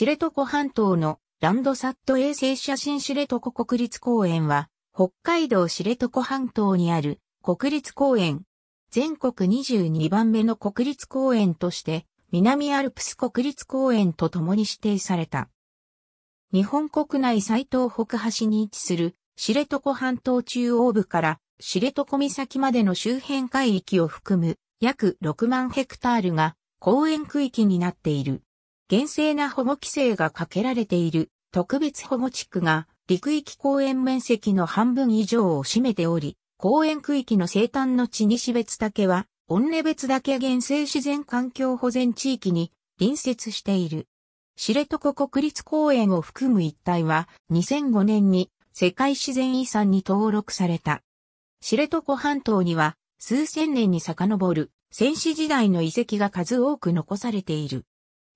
知床半島のランドサット衛星写真知床国立公園は、北海道知床半島にある国立公園。全国22番目の国立公園として、南アルプス国立公園と共に指定された。日本国内最東北端に位置する知床半島中央部から知床岬までの周辺海域を含む約6万ヘクタールが公園区域になっている。厳正な保護規制がかけられている特別保護地区が陸域公園面積の半分以上を占めており、公園区域の生誕の地西別岳は、御根別岳原生自然環境保全地域に隣接している。知床国立公園を含む一帯は2005年に世界自然遺産に登録された。知床半島には数千年に遡る戦死時代の遺跡が数多く残されている。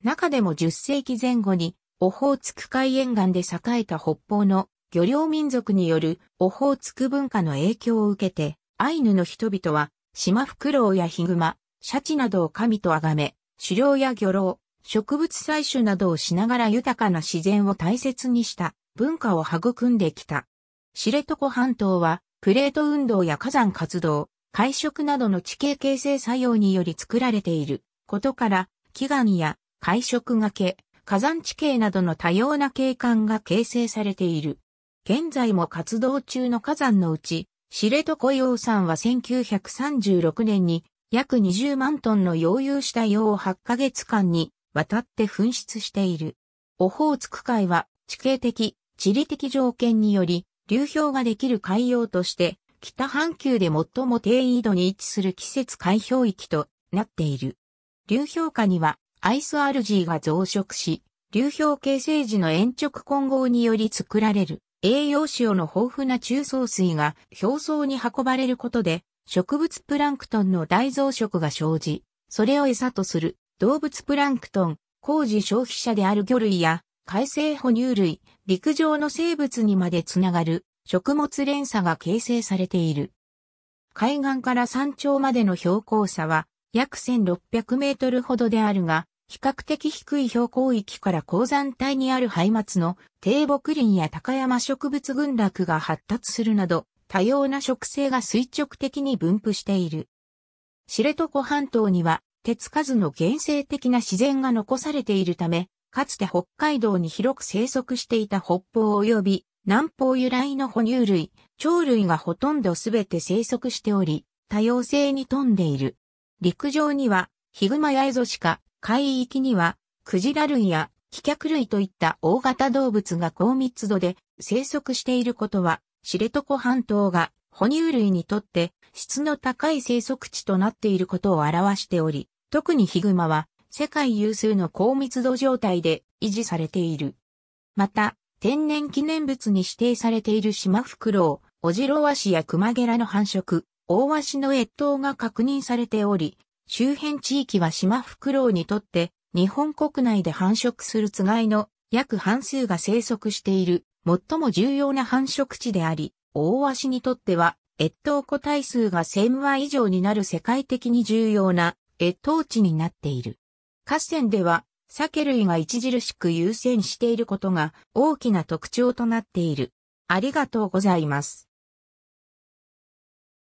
中でも10世紀前後に、オホーツク海沿岸で栄えた北方の漁業民族によるオホーツク文化の影響を受けて、アイヌの人々は、シマフクロウやヒグマ、シャチなどを神と崇め、狩猟や漁労、植物採取などをしながら豊かな自然を大切にした文化を育んできた。知床半島は、プレート運動や火山活動、会食などの地形形成作用により作られていることから、祈願や海食崖、火山地形などの多様な景観が形成されている。現在も活動中の火山のうち、知床洋山は1936年に約20万トンの溶融した洋を8ヶ月間に渡って噴出している。オホーツク海は地形的、地理的条件により流氷ができる海洋として北半球で最も低緯度に位置する季節海氷域となっている。流氷下にはアイスアルジーが増殖し、流氷形成時の延直混合により作られる栄養塩の豊富な中層水が表層に運ばれることで植物プランクトンの大増殖が生じ、それを餌とする動物プランクトン、工事消費者である魚類や海生哺乳類、陸上の生物にまでつながる食物連鎖が形成されている。海岸から山頂までの標高差は約1600メートルほどであるが、比較的低い標高域から高山帯にあるハイマツの低木林や高山植物群落が発達するなど、多様な植生が垂直的に分布している。知床半島には手つかずの原生的な自然が残されているため、かつて北海道に広く生息していた北方及び南方由来の哺乳類、鳥類がほとんどすべて生息しており、多様性に富んでいる。陸上にはヒグマやエゾシカ、海域には、クジラ類や飛脚類といった大型動物が高密度で生息していることは、知床半島が哺乳類にとって質の高い生息地となっていることを表しており、特にヒグマは世界有数の高密度状態で維持されている。また、天然記念物に指定されているシマフクロウ、オジロワシやクマゲラの繁殖、オオワシの越冬が確認されており、周辺地域はシマフクロウにとって日本国内で繁殖するつがいの約半数が生息している最も重要な繁殖地であり、オオワシにとっては越冬個体数が1000羽以上になる世界的に重要な越冬地になっている。河川では酒類が著しく優先していることが大きな特徴となっている。ありがとうございます。